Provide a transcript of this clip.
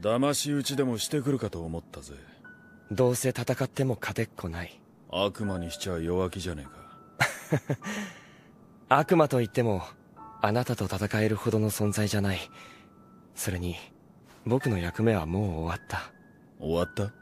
騙し討ちでもしてくるかと思ったぜどうせ戦っても勝てっこない悪魔にしちゃ弱気じゃねえか 悪魔といってもあなたと戦えるほどの存在じゃないそれに僕の役目はもう終わった終わった